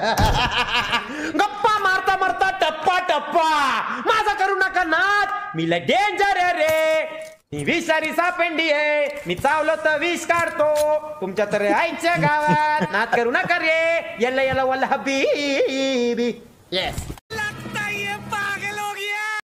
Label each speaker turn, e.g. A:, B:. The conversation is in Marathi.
A: गप्पा मारता मारता टप्पा टप्पा माझा करू नका नाच मी लय डेंजर आहे रे मी विषारी सापेंडी आहे मी चावलो तर विष काढतो तुमच्या तर आईच्या गावात नाच करू नका रे यल्ला यल्ला वल्ला हबी येस